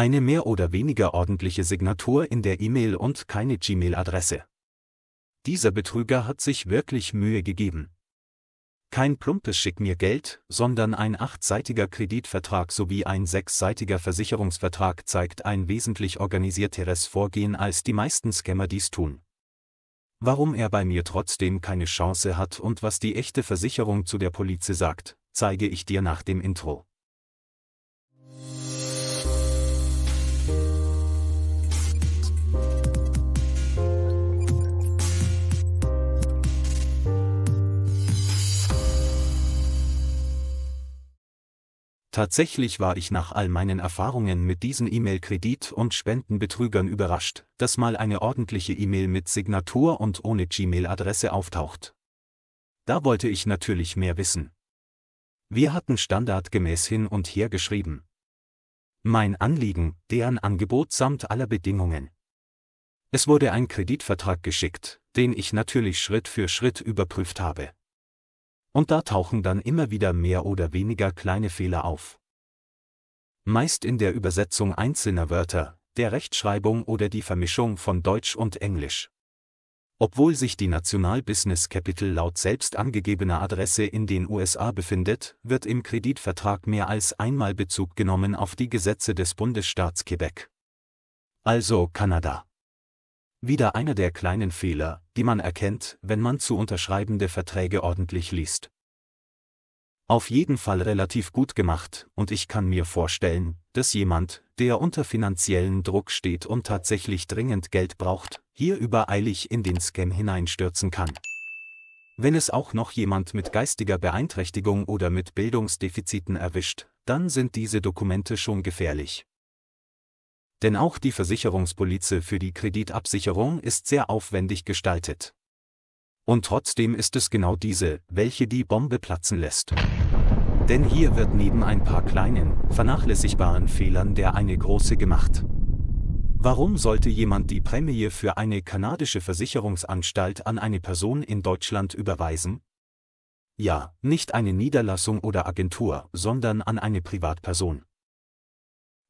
eine mehr oder weniger ordentliche Signatur in der E-Mail und keine Gmail-Adresse. Dieser Betrüger hat sich wirklich Mühe gegeben. Kein plumpes Schick mir Geld, sondern ein achtseitiger Kreditvertrag sowie ein sechsseitiger Versicherungsvertrag zeigt ein wesentlich organisierteres Vorgehen als die meisten Scammer dies tun. Warum er bei mir trotzdem keine Chance hat und was die echte Versicherung zu der Polizei sagt, zeige ich dir nach dem Intro. Tatsächlich war ich nach all meinen Erfahrungen mit diesen E-Mail-Kredit- und Spendenbetrügern überrascht, dass mal eine ordentliche E-Mail mit Signatur und ohne Gmail-Adresse auftaucht. Da wollte ich natürlich mehr wissen. Wir hatten standardgemäß hin und her geschrieben. Mein Anliegen, deren Angebot samt aller Bedingungen. Es wurde ein Kreditvertrag geschickt, den ich natürlich Schritt für Schritt überprüft habe und da tauchen dann immer wieder mehr oder weniger kleine Fehler auf. Meist in der Übersetzung einzelner Wörter, der Rechtschreibung oder die Vermischung von Deutsch und Englisch. Obwohl sich die National Business Capital laut selbst angegebener Adresse in den USA befindet, wird im Kreditvertrag mehr als einmal Bezug genommen auf die Gesetze des Bundesstaats Quebec. Also Kanada. Wieder einer der kleinen Fehler, die man erkennt, wenn man zu unterschreibende Verträge ordentlich liest. Auf jeden Fall relativ gut gemacht, und ich kann mir vorstellen, dass jemand, der unter finanziellen Druck steht und tatsächlich dringend Geld braucht, hier übereilig in den Scam hineinstürzen kann. Wenn es auch noch jemand mit geistiger Beeinträchtigung oder mit Bildungsdefiziten erwischt, dann sind diese Dokumente schon gefährlich denn auch die Versicherungspolize für die Kreditabsicherung ist sehr aufwendig gestaltet. Und trotzdem ist es genau diese, welche die Bombe platzen lässt. Denn hier wird neben ein paar kleinen, vernachlässigbaren Fehlern der eine große gemacht. Warum sollte jemand die Prämie für eine kanadische Versicherungsanstalt an eine Person in Deutschland überweisen? Ja, nicht eine Niederlassung oder Agentur, sondern an eine Privatperson.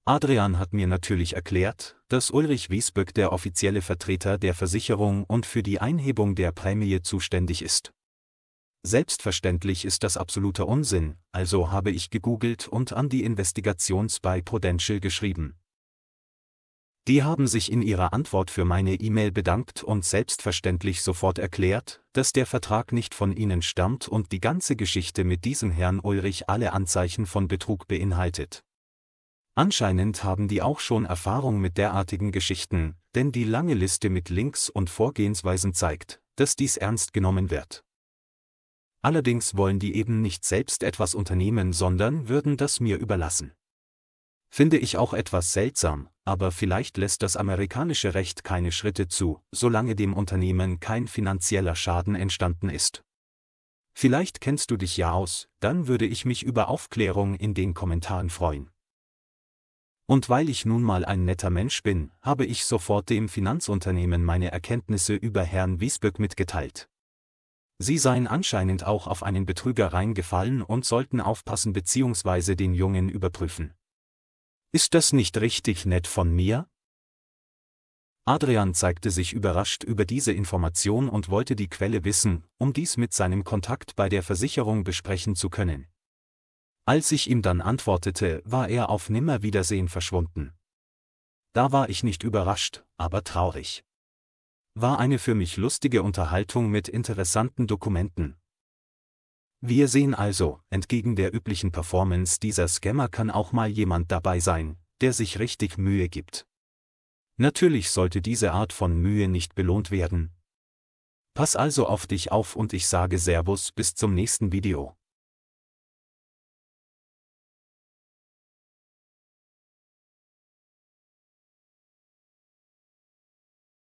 Adrian hat mir natürlich erklärt, dass Ulrich Wiesböck der offizielle Vertreter der Versicherung und für die Einhebung der Prämie zuständig ist. Selbstverständlich ist das absoluter Unsinn, also habe ich gegoogelt und an die Investigations bei Prudential geschrieben. Die haben sich in ihrer Antwort für meine E-Mail bedankt und selbstverständlich sofort erklärt, dass der Vertrag nicht von ihnen stammt und die ganze Geschichte mit diesem Herrn Ulrich alle Anzeichen von Betrug beinhaltet. Anscheinend haben die auch schon Erfahrung mit derartigen Geschichten, denn die lange Liste mit Links und Vorgehensweisen zeigt, dass dies ernst genommen wird. Allerdings wollen die eben nicht selbst etwas unternehmen, sondern würden das mir überlassen. Finde ich auch etwas seltsam, aber vielleicht lässt das amerikanische Recht keine Schritte zu, solange dem Unternehmen kein finanzieller Schaden entstanden ist. Vielleicht kennst du dich ja aus, dann würde ich mich über Aufklärung in den Kommentaren freuen. Und weil ich nun mal ein netter Mensch bin, habe ich sofort dem Finanzunternehmen meine Erkenntnisse über Herrn Wiesböck mitgeteilt. Sie seien anscheinend auch auf einen Betrüger reingefallen und sollten aufpassen bzw. den Jungen überprüfen. Ist das nicht richtig nett von mir? Adrian zeigte sich überrascht über diese Information und wollte die Quelle wissen, um dies mit seinem Kontakt bei der Versicherung besprechen zu können. Als ich ihm dann antwortete, war er auf Nimmerwiedersehen verschwunden. Da war ich nicht überrascht, aber traurig. War eine für mich lustige Unterhaltung mit interessanten Dokumenten. Wir sehen also, entgegen der üblichen Performance dieser Scammer kann auch mal jemand dabei sein, der sich richtig Mühe gibt. Natürlich sollte diese Art von Mühe nicht belohnt werden. Pass also auf dich auf und ich sage Servus bis zum nächsten Video.